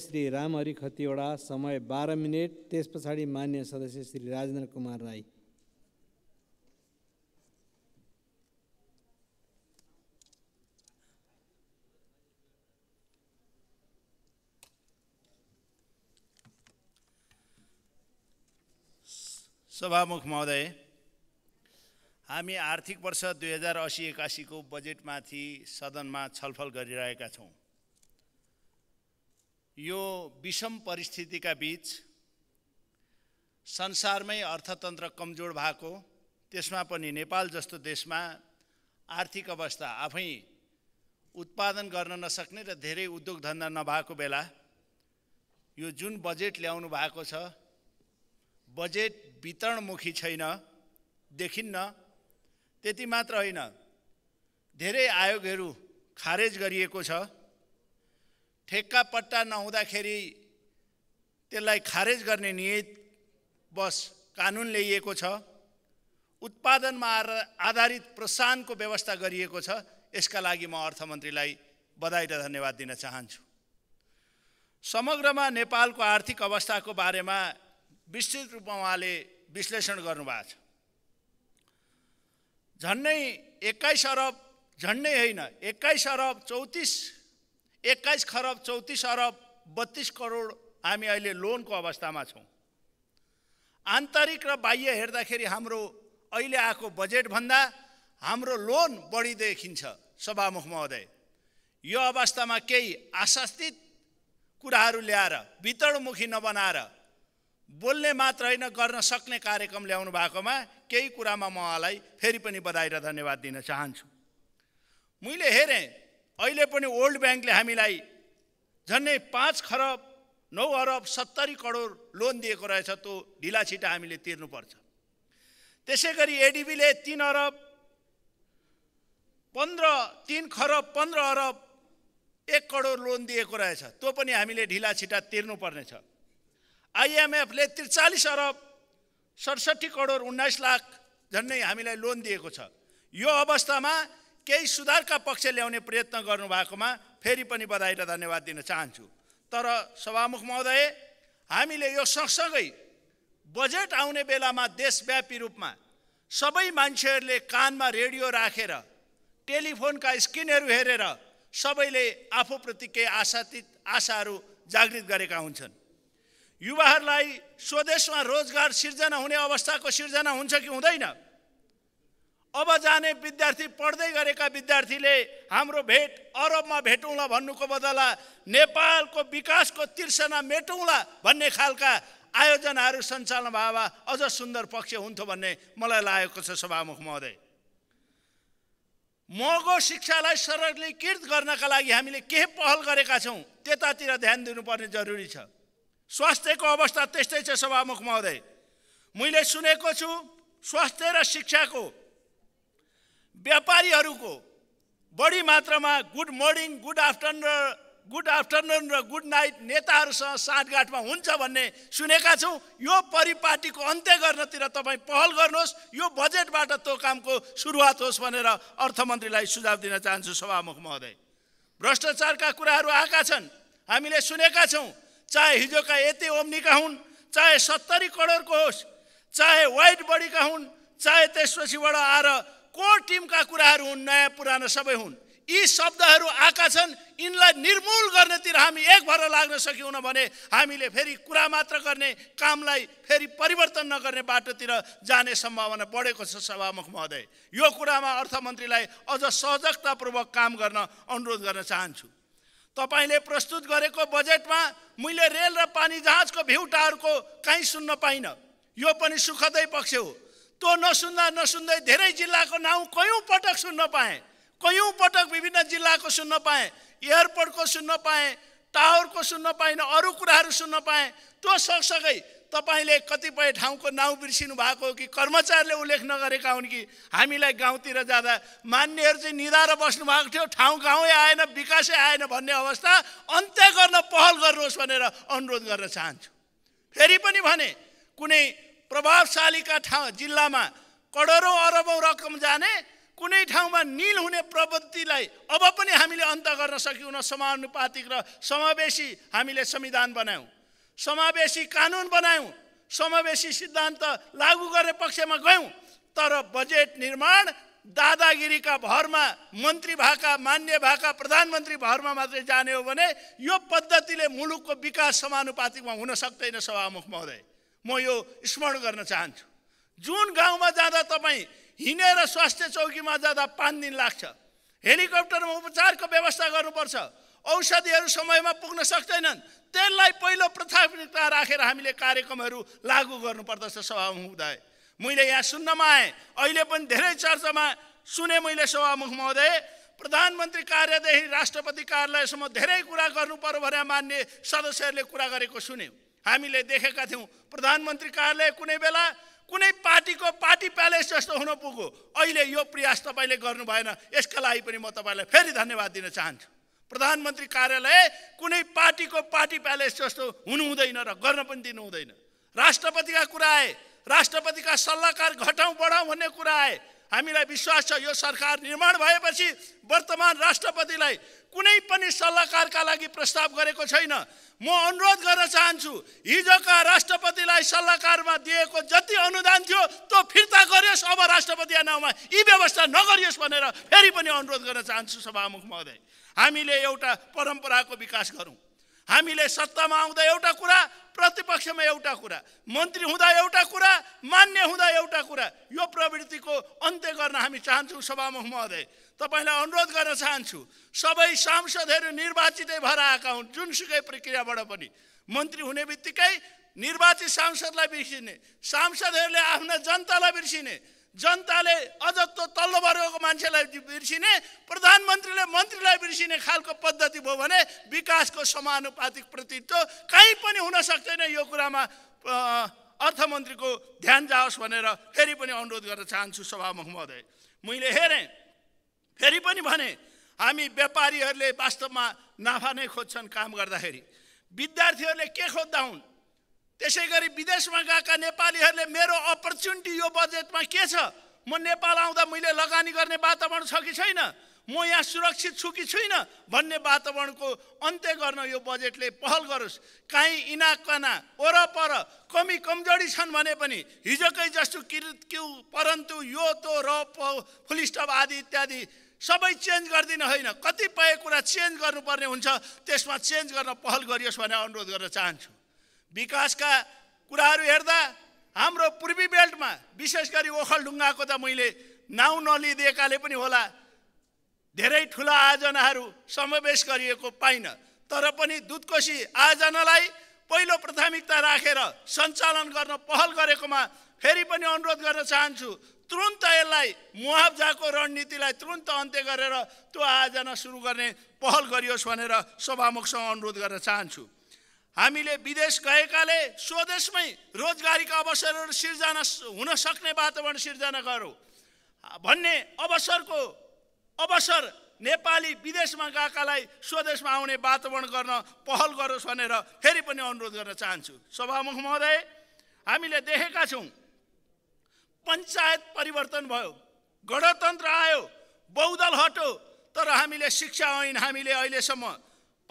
श्री रामहरि खतिवडा समय बाह्र मिनट त्यस पछाडि मान्य सदस्य श्री राजेन्द्र कुमार राई सभामुख महोदय हामी आर्थिक वर्ष दुई हजार असी एकासीको बजेटमाथि सदनमा छलफल गरिरहेका छौँ यो विषम परिस्थितिका बिच संसारमै अर्थतन्त्र कमजोर भएको त्यसमा पनि नेपाल जस्तो देशमा आर्थिक अवस्था आफै उत्पादन गर्न नसक्ने र धेरै उद्योग धन्दा नभएको बेला यो जुन बजेट ल्याउनु भएको छ बजेट वितरणमुखी छैन देखिन्न त्यति मात्र होइन धेरै आयोगहरू खारेज गरिएको छ ठेक्का पट्टा नहुँदाखेरि त्यसलाई खारेज गर्ने नियत बस कानुन ल्याइएको छ उत्पादनमा आधारित प्रोत्साहनको व्यवस्था गरिएको छ यसका लागि म अर्थमन्त्रीलाई बधाई र धन्यवाद दिन चाहन्छु समग्रमा नेपालको आर्थिक अवस्थाको बारेमा विस्तृत रूपमा उहाँले विश्लेषण गर्नुभएको छ झन्डै एक्काइस अरब झन्डै होइन एक्काइस अरब चौतिस एक्काइस खरब चौतिस अरब बत्तिस करोड हामी अहिले लोनको अवस्थामा छौँ आन्तरिक र बाह्य हेर्दाखेरि हाम्रो अहिले आएको बजेटभन्दा हाम्रो लोन बढी देखिन्छ सभामुख महोदय यो अवस्थामा केही आशास्थित कुराहरू ल्याएर वितरणमुखी नबनाएर बोल्ने मात्र होइन गर्न सक्ने कार्यक्रम ल्याउनु भएकोमा केही कुरामा म उहाँलाई फेरि पनि बधाई र धन्यवाद दिन चाहन्छु मैले हेरेँ अहिले पनि वर्ल्ड ब्याङ्कले हामीलाई झन्डै पाँच खरब नौ अरब सत्तरी करोड लोन दिएको रहेछ त्यो ढिला छिटा हामीले तिर्नुपर्छ त्यसै गरी एडिबीले तिन अरब पन्ध्र तिन खरब पन्ध्र अरब एक करोड लोन दिएको रहेछ त्यो पनि हामीले ढिला छिटा तिर्नुपर्नेछ आइएमएफले त्रिचालिस अरब सडसठी करोड उन्नाइस लाख झन्डै हामीलाई लोन दिएको छ यो अवस्थामा केही सुधारका पक्ष ल्याउने प्रयत्न गर्नुभएकोमा फेरि पनि बधाई र धन्यवाद दिन चाहन्छु तर सभामुख महोदय हामीले यो सँगसँगै बजेट आउने बेलामा देशव्यापी रूपमा सबै मान्छेहरूले कानमा रेडियो राखेर टेलिफोनका स्क्रिनहरू हेरेर सबैले आफूप्रति केही आशातीत आशाहरू जागृत गरेका हुन्छन् युवाहरूलाई स्वदेशमा रोजगार सिर्जना हुने अवस्थाको सिर्जना हुन्छ कि हुँदैन अब जाने विद्यार्थी पढ्दै गरेका विद्यार्थीले हाम्रो भेट अरबमा भेटौँला भन्नुको बदला नेपालको विकासको तिर्सना मेटौँला भन्ने खालका आयोजनाहरू सञ्चालन भए अझ सुन्दर पक्ष हुन्थ्यो भन्ने मलाई लागेको छ सभामुख महोदय मगो शिक्षालाई सरलीकृत गर्नका लागि हामीले के पहल गरेका छौँ त्यतातिर ध्यान दिनुपर्ने जरुरी छ स्वास्थ्यको अवस्था त्यस्तै छ सभामुख महोदय मैले सुनेको छु स्वास्थ्य र शिक्षाको व्यापारीहरूको बढी मात्रामा गुड मर्निङ गुड आफ्टरनुन र गुड आफ्टरनुन र गुड नाइट नेताहरूसँग साँठगाँठमा हुन्छ भन्ने सुनेका छौँ यो परिपाटीको अन्त्य गर्नतिर तपाईँ पहल गर्नुहोस् यो बजेटबाट त्यो कामको सुरुवात होस् भनेर अर्थमन्त्रीलाई सुझाव दिन चाहन्छु सभामुख महोदय भ्रष्टाचारका कुराहरू आएका छन् हामीले सुनेका छौँ चाहे हिजोका यति ओम्नीका हुन् चाहे सत्तरी करोडको होस् चाहे वाइट बडीका हुन् चाहे त्यसपछिबाट आएर कोर टिमका कुराहरू हुन् नयाँ पुरानो सबै हुन् यी शब्दहरू आएका छन् यिनलाई निर्मूल गर्नेतिर हामी एक भएर लाग्न सक्यौँ भने हामीले फेरि कुरा मात्र गर्ने कामलाई फेरि परिवर्तन नगर्ने बाटोतिर जाने सम्भावना बढेको छ सभामुख महोदय यो कुरामा अर्थमन्त्रीलाई अझ सजगतापूर्वक काम गर्न अनुरोध गर्न चाहन्छु तपाईँले प्रस्तुत गरेको बजेटमा मैले रेल र पानी जहाजको भ्युटाहरूको काहीँ सुन्न पाइनँ यो पनि सुखदै पक्ष हो त्यो नसुन्दा नसुन्दै धेरै जिल्लाको नाउँ कयौँ पटक सुन्न पाएँ कयौँ पटक विभिन्न जिल्लाको सुन्न पाएँ एयरपोर्टको सुन्न पाएँ टावरको सुन्न पाएन अरू कुराहरू सुन्न पाएँ त्यो सँगसँगै तपाईँले कतिपय ठाउँको नाउँ बिर्सिनु भएको हो कि कर्मचारीले उल्लेख नगरेका हुन् कि हामीलाई गाउँतिर जाँदा मान्यहरू चाहिँ निधाएर बस्नु भएको थियो ठाउँ गाउँै आएन विकासै आएन भन्ने अवस्था अन्त्य गर्न पहल गर्नुहोस् भनेर अनुरोध गर्न चाहन्छु फेरि पनि भने कुनै प्रभावशालीका ठाउँ जिल्लामा करोडौँ अरबौँ रकम जाने कुनै ठाउँमा निल हुने प्रवृत्तिलाई अब पनि हामीले अन्त गर्न सक्यौँ समानुपातिक र समावेशी हामीले संविधान बनायौँ समावेशी कानुन बनायौँ समावेशी सिद्धान्त लागू गर्ने पक्षमा गयौँ तर बजेट निर्माण दादागिरीका भरमा मन्त्री भएका मान्य भएका प्रधानमन्त्री भरमा मात्रै जाने हो भने यो पद्धतिले मुलुकको विकास समानुपातिकमा हुन सक्दैन सभामुख महोदय म यो स्मरण गर्न चाहन्छु जुन गाउँमा जाँदा तपाईँ हिँडेर स्वास्थ्य चौकीमा जाँदा पाँच दिन लाग्छ हेलिकप्टरमा उपचारको व्यवस्था गर्नुपर्छ औषधिहरू समयमा पुग्न सक्दैनन् त्यसलाई पहिलो प्राथमिकता राखेर हामीले कार्यक्रमहरू लागू गर्नुपर्दछ सभामुख महोदय मैले यहाँ सुन्नमा आएँ अहिले पनि धेरै चर्चामा सुने मैले सभामुख महोदय प्रधानमन्त्री कार्यदेखि राष्ट्रपति कार्यालयसम्म धेरै कुरा गर्नु पर्यो भनेर मान्ने सदस्यहरूले कुरा गरेको सुन्यौँ हामीले देखेका थियौँ प्रधानमन्त्री कार्यालय कुनै बेला कुनै पार्टीको पार्टी प्यालेस जस्तो हुन पुग्यो अहिले यो प्रयास तपाईँले गर्नु भएन यसका लागि पनि म तपाईँलाई फेरि धन्यवाद दिन चाहन्छु प्रधानमन्त्री कार्यालय कुनै पार्टीको पार्टी प्यालेस जस्तो हुनु हुँदैन र गर्न पनि दिनु हुँदैन राष्ट्रपतिका कुरा आए राष्ट्रपतिका सल्लाहकार घटाउँ बढाउँ भन्ने कुरा आए हामीलाई विश्वास छ यो सरकार निर्माण भएपछि वर्तमान राष्ट्रपतिलाई कुनै पनि सल्लाहकारका लागि प्रस्ताव गरेको छैन म अनुरोध गर्न चाहन्छु हिजोका राष्ट्रपतिलाई सल्लाहकारमा दिएको जति अनुदान थियो त्यो फिर्ता गरियोस् अब राष्ट्रपति नाउँमा यी व्यवस्था नगरियोस् भनेर फेरि पनि अनुरोध गर्न चाहन्छु सभामुख महोदय हामीले एउटा परम्पराको विकास गरौँ हामीले सत्तामा आउँदा एउटा कुरा प्रतिपक्षमा एउटा कुरा मन्त्री हुँदा एउटा कुरा मान्य हुँदा एउटा कुरा यो प्रवृत्तिको अन्त्य गर्न हामी चाहन्छौँ सभामुख महोदय तपाईँलाई अनुरोध गर्न चाहन्छु सबै सांसदहरू निर्वाचितै भएर आएका हुन् जुनसुकै प्रक्रियाबाट पनि मन्त्री हुने बित्तिकै निर्वाचित सांसदलाई बिर्सिने सांसदहरूले आफ्ना जनतालाई बिर्सिने जनताले अझ त तल्लो वर्गको मान्छेलाई बिर्सिने प्रधानमन्त्रीले मन्त्रीलाई बिर्सिने खालको पद्धति भयो भने विकासको समानुपातिक प्रतित्व कहीँ पनि हुन सक्दैन यो कुरामा अर्थमन्त्रीको ध्यान जाओस् भनेर फेरि पनि अनुरोध गर्न चाहन्छु सभामुख महोदय मैले हेरेँ फेरि पनि भने हामी व्यापारीहरूले वास्तवमा नाफा नै खोज्छन् काम गर्दाखेरि विद्यार्थीहरूले के खोज्दा हुन् त्यसै गरी विदेशमा गएका नेपालीहरूले मेरो अपर्च्युनिटी यो बजेटमा के छ म नेपाल आउँदा मैले लगानी गर्ने वातावरण छ कि छैन म यहाँ सुरक्षित छु कि छुइनँ भन्ने वातावरणको अन्त्य गर्न यो बजेटले पहल गरोस् काहीँ इनाकना वरपर कमी कमजोरी छन् भने पनि हिजोकै जस्तो किर्त क्यु परन्तु यो तो र फुलिस्टप आदि इत्यादि सबै चेन्ज गरिदिनु होइन कतिपय कुरा चेन्ज गर्नुपर्ने हुन्छ त्यसमा चेन्ज गर्न पहल गरियोस् भनेर अनुरोध गर्न चाहन्छु विकासका कुराहरू हेर्दा हाम्रो पूर्वी बेल्टमा विशेष गरी ओखलढुङ्गाको त मैले नाउँ नलिदिएकाले पनि होला धेरै ठुला आयोजनाहरू समावेश गरिएको पाइनँ तर पनि दुधकोशी आयोजनालाई पहिलो प्राथमिकता राखेर रा, सञ्चालन गर्न पहल गरेकोमा फेरि पनि अनुरोध गर्न चाहन्छु तुरुन्त यसलाई मुआब्जाको रणनीतिलाई तुरुन्त अन्त्य गरेर त्यो आयोजना सुरु गर्ने पहल गरियोस् भनेर सभामुखसँग अनुरोध गर्न चाहन्छु हामीले विदेश गएकाले स्वदेशमै रोजगारीका अवसरहरू सिर्जना हुन सक्ने वातावरण सिर्जना गरौँ भन्ने अवसरको अवसर नेपाली विदेशमा गएकालाई स्वदेशमा आउने वातावरण गर्न पहल गरोस् भनेर फेरि पनि अनुरोध गर्न चाहन्छु सभामुख महोदय हामीले देखेका छौँ पञ्चायत परिवर्तन भयो गणतन्त्र आयो बहुदल हट्यो तर हामीले शिक्षा ऐन हामीले अहिलेसम्म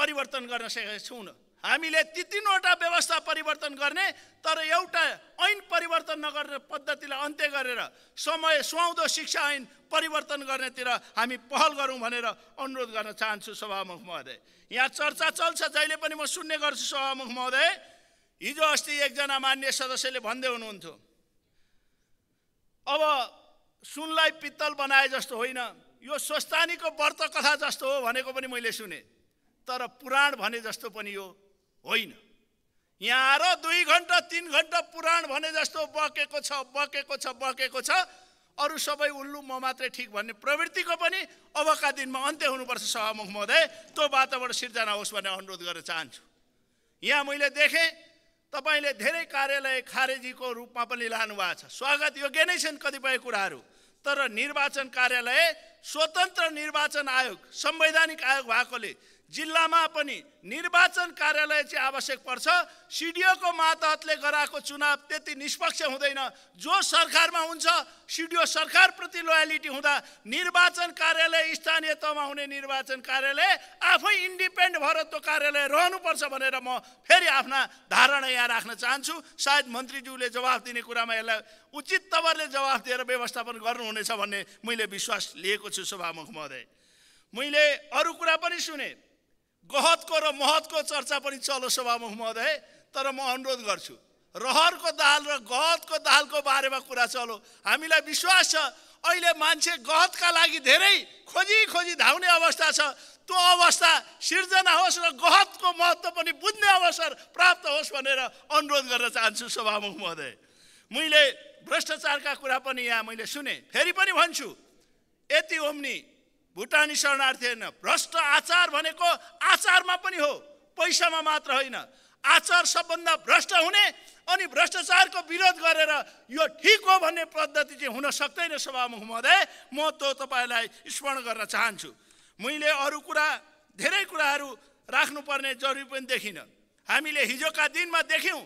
परिवर्तन गर्न सकेका छैनौँ हामीले ती तिनवटा व्यवस्था परिवर्तन गर्ने तर एउटा ऐन परिवर्तन नगर्ने पद्धतिलाई अन्त्य गरेर समय सुहाउँदो शिक्षा ऐन परिवर्तन गर्नेतिर हामी पहल गरौँ भनेर अनुरोध गर्न चाहन्छु सभामुख महोदय यहाँ चर्चा चल्छ जहिले पनि म सुन्ने गर्छु सभामुख महोदय हिजो अस्ति एकजना मान्य सदस्यले भन्दै हुनुहुन्थ्यो अब सुनलाई पित्तल बनाए जस्तो होइन यो स्वस्थानीको व्रत कथा जस्तो हो भनेको पनि मैले सुने तर पुराण भने जस्तो पनि हो होइन यहाँ आएर दुई घन्टा तिन घन्टा पुराण भने जस्तो बकेको छ बकेको छ बकेको छ अरू सबै उल्लु म मात्रै ठिक भन्ने प्रवृत्तिको पनि अबका दिनमा अन्त्य हुनुपर्छ सहमुख महोदय त्यो वातावरण सिर्जना होस् भन्ने अनुरोध गर्न चाहन्छु यहाँ मैले देखेँ तपाईँले धेरै कार्यालय खारेजीको रूपमा पनि लानुभएको छ स्वागत योग्य नै छन् कतिपय कुराहरू तर निर्वाचन कार्यालय स्वतन्त्र निर्वाचन आयोग संवैधानिक आयोग भएकोले जिल्लामा पनि निर्वाचन कार्यालय चाहिँ आवश्यक पर्छ सिडिओको मातहतले गराएको चुनाव त्यति निष्पक्ष हुँदैन जो सरकारमा हुन्छ सिडिओ सरकारप्रति लोयालिटी हुँदा निर्वाचन कार्यालय स्थानीय तहमा हुने निर्वाचन कार्यालय आफै इन्डिपेन्ड भएर त्यो कार्यालय रहनुपर्छ भनेर म फेरि आफ्ना धारणा यहाँ राख्न चाहन्छु सायद मन्त्रीज्यूले जवाफ दिने कुरामा यसलाई उचित तवरले जवाफ दिएर व्यवस्थापन गर्नुहुनेछ भन्ने मैले विश्वास लिएको छु सभामुख महोदय मैले अरू कुरा पनि सुनेँ गहतको र महतको चर्चा पनि चलो सभामुख महोदय तर म अनुरोध गर्छु रहरको दाल र गहतको दालको बारेमा कुरा चलो हामीलाई विश्वास छ अहिले मान्छे गहतका लागि धेरै खोजी खोजी धाउने अवस्था छ त्यो अवस्था सिर्जना होस् र गहतको महत्त्व पनि बुझ्ने अवसर प्राप्त होस् भनेर अनुरोध गर्न चाहन्छु सभामुख महोदय मैले भ्रष्टाचारका कुरा पनि यहाँ मैले सुने फेरि पनि भन्छु यति ओम्नी भुटानी शरणार्थी होइन भ्रष्ट आचार भनेको आचारमा पनि हो पैसामा मात्र होइन आचार सबभन्दा भ्रष्ट हुने अनि भ्रष्टाचारको विरोध गरेर यो ठिक हो भन्ने पद्धति चाहिँ हुन सक्दैन सभामुख महोदय म त तपाईँलाई स्मरण गर्न चाहन्छु मैले अरू कुरा धेरै कुराहरू राख्नुपर्ने जरुरी पनि देखिनँ हामीले हिजोका दिनमा देख्यौँ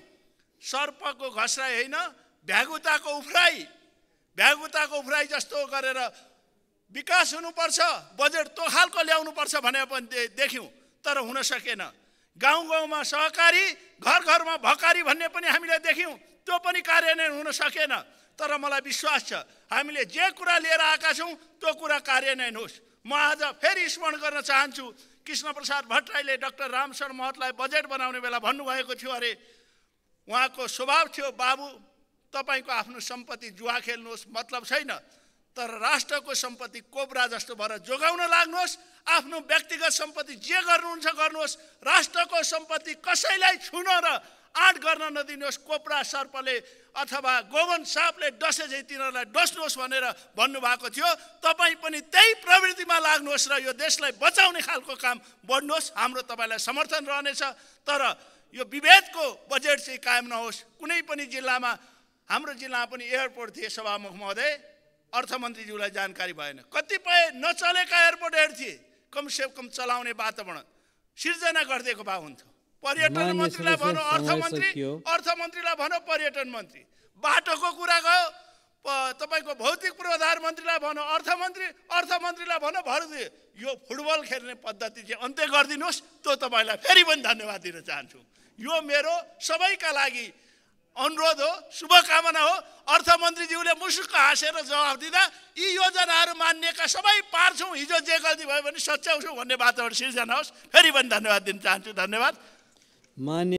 सर्पको घसराई होइन भ्यागुताको उफ्राई भ्यागुताको उफ्राई जस्तो गरेर विकास हुनुपर्छ बजेट त्यो खालको ल्याउनुपर्छ भने पनि दे देख्यौँ तर हुन सकेन गाउँ गाउँमा सहकारी घर घरमा भकारी भन्ने पनि हामीले देख्यौँ त्यो पनि कार्यान्वयन हुन सकेन तर मलाई विश्वास छ हामीले जे कुरा लिएर आएका छौँ त्यो कुरा कार्यान्वयन होस् म आज फेरि स्मरण गर्न चाहन्छु कृष्ण प्रसाद भट्टराईले डक्टर रामसर महतलाई बजेट बनाउने बेला भन्नुभएको थियो अरे उहाँको स्वभाव थियो बाबु तपाईँको आफ्नो सम्पत्ति जुवा खेल्नुहोस् मतलब छैन तर राष्ट्रको सम्पत्ति कोब्रा जस्तो भएर जोगाउन लाग्नुहोस् आफ्नो व्यक्तिगत सम्पत्ति जे गर्नुहुन्छ गर्नुहोस् राष्ट्रको सम्पत्ति कसैलाई छुन र आँट गर्न नदिनुहोस् कोप्रा सर्पले अथवा गोवन सापले डसे झै तिनीहरूलाई डस्नुहोस् भनेर भन्नुभएको थियो तपाईँ पनि त्यही प्रवृत्तिमा लाग्नुहोस् र यो देशलाई बचाउने खालको काम बढ्नुहोस् हाम्रो तपाईँलाई समर्थन रहनेछ तर यो विभेदको बजेट चाहिँ कायम नहोस् कुनै पनि जिल्लामा हाम्रो जिल्लामा पनि एयरपोर्ट थिए सभामुख महोदय अर्थमन्त्रीज्यूलाई जानकारी भएन कतिपय नचलेका एयरपोर्टहरू थिए कमसे कम चलाउने वातावरण सिर्जना गरिदिएको भए हुन्थ्यो पर्यटन मन्त्रीलाई भनौँ अर्थमन्त्री अर्थमन्त्रीलाई भनौँ पर्यटन मन्त्री बाटोको कुरा गयो तपाईँको भौतिक पूर्वाधार मन्त्रीलाई भनौँ अर्थमन्त्री अर्थमन्त्रीलाई भनौँ भर यो फुटबल खेल्ने पद्धति चाहिँ अन्त्य गरिदिनुहोस् त्यो तपाईँलाई फेरि पनि धन्यवाद दिन चाहन्छु यो मेरो सबैका लागि अनुरोध हो शुभकामना हो अर्थमन्त्रीज्यूले मुसुक्क हाँसेर जवाब दिँदा यी योजनाहरू मान्नेका सबै पार्छौँ हिजो जे गल्ती भयो भने सच्याउँछौँ भन्ने वातावरण सिर्जना होस् फेरि पनि धन्यवाद दिन चाहन्छु धन्यवाद मान्य